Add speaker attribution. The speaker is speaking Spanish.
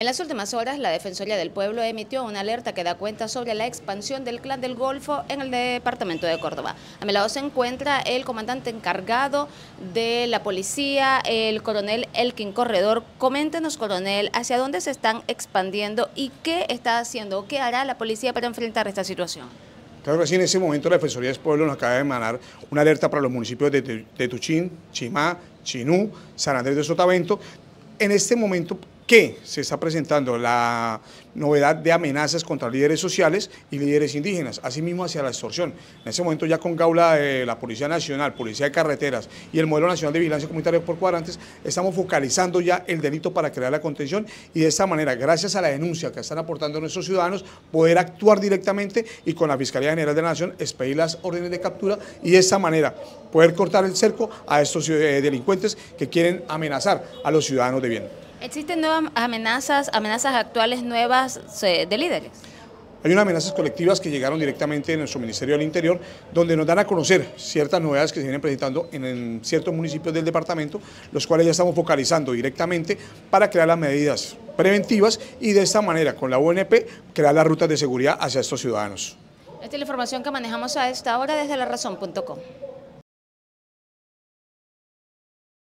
Speaker 1: En las últimas horas, la Defensoría del Pueblo emitió una alerta que da cuenta sobre la expansión del Clan del Golfo en el departamento de Córdoba. A mi lado se encuentra el comandante encargado de la policía, el coronel Elkin Corredor. Coméntenos, coronel, hacia dónde se están expandiendo y qué está haciendo o qué hará la policía para enfrentar esta situación.
Speaker 2: Claro que sí, en ese momento la Defensoría del Pueblo nos acaba de emanar una alerta para los municipios de, Tuchín, Chimá, Chinú, San Andrés de Sotavento. En este momento que se está presentando la novedad de amenazas contra líderes sociales y líderes indígenas, así mismo hacia la extorsión. En ese momento ya con Gaula de la Policía Nacional, Policía de Carreteras y el Modelo Nacional de Vigilancia Comunitaria por Cuadrantes, estamos focalizando ya el delito para crear la contención y de esta manera, gracias a la denuncia que están aportando nuestros ciudadanos, poder actuar directamente y con la Fiscalía General de la Nación expedir las órdenes de captura y de esta manera poder cortar el cerco a estos eh, delincuentes que quieren amenazar a los ciudadanos de bien.
Speaker 1: ¿Existen nuevas amenazas, amenazas actuales nuevas eh, de líderes?
Speaker 2: Hay unas amenazas colectivas que llegaron directamente en nuestro Ministerio del Interior, donde nos dan a conocer ciertas novedades que se vienen presentando en, ciertos municipios del departamento, los cuales ya estamos focalizando directamente para crear las medidas preventivas y de esta manera, con la UNP, crear las rutas de seguridad hacia estos ciudadanos. Esta es la información que manejamos a esta hora desde la razón.com.